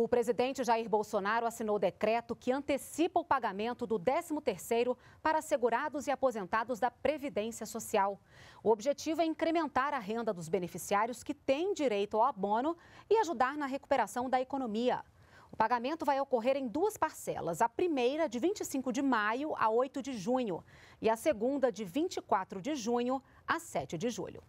O presidente Jair Bolsonaro assinou decreto que antecipa o pagamento do 13º para segurados e aposentados da Previdência Social. O objetivo é incrementar a renda dos beneficiários que têm direito ao abono e ajudar na recuperação da economia. O pagamento vai ocorrer em duas parcelas, a primeira de 25 de maio a 8 de junho e a segunda de 24 de junho a 7 de julho.